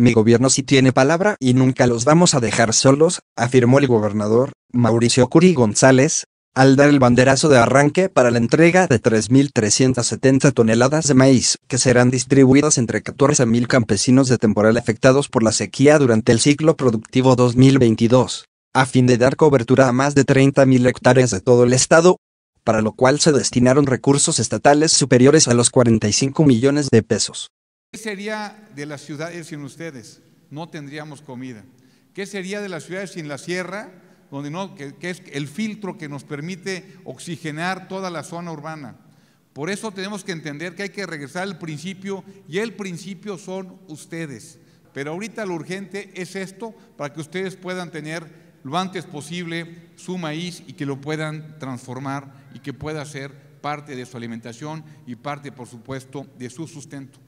Mi gobierno sí tiene palabra y nunca los vamos a dejar solos, afirmó el gobernador, Mauricio Curi González, al dar el banderazo de arranque para la entrega de 3.370 toneladas de maíz, que serán distribuidas entre 14.000 campesinos de temporal afectados por la sequía durante el ciclo productivo 2022, a fin de dar cobertura a más de 30.000 hectáreas de todo el estado, para lo cual se destinaron recursos estatales superiores a los 45 millones de pesos. ¿Qué sería de las ciudades sin ustedes? No tendríamos comida. ¿Qué sería de las ciudades sin la sierra? Donde no, que, que es el filtro que nos permite oxigenar toda la zona urbana. Por eso tenemos que entender que hay que regresar al principio y el principio son ustedes. Pero ahorita lo urgente es esto para que ustedes puedan tener lo antes posible su maíz y que lo puedan transformar y que pueda ser parte de su alimentación y parte, por supuesto, de su sustento.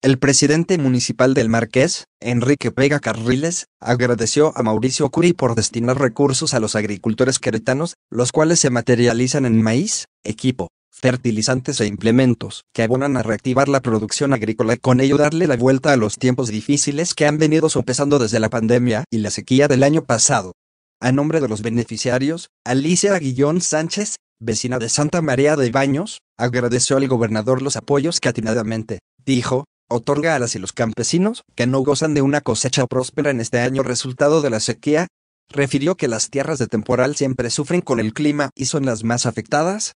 El presidente municipal del Marqués, Enrique Vega Carriles, agradeció a Mauricio Curi por destinar recursos a los agricultores queretanos, los cuales se materializan en maíz, equipo, fertilizantes e implementos que abonan a reactivar la producción agrícola y con ello darle la vuelta a los tiempos difíciles que han venido sopesando desde la pandemia y la sequía del año pasado. A nombre de los beneficiarios, Alicia Aguillón Sánchez, vecina de Santa María de Baños, agradeció al gobernador los apoyos que atinadamente, dijo, otorga a las y los campesinos, que no gozan de una cosecha próspera en este año resultado de la sequía, refirió que las tierras de temporal siempre sufren con el clima y son las más afectadas.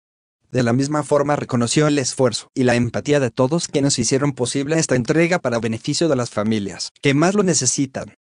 De la misma forma reconoció el esfuerzo y la empatía de todos quienes hicieron posible esta entrega para beneficio de las familias que más lo necesitan.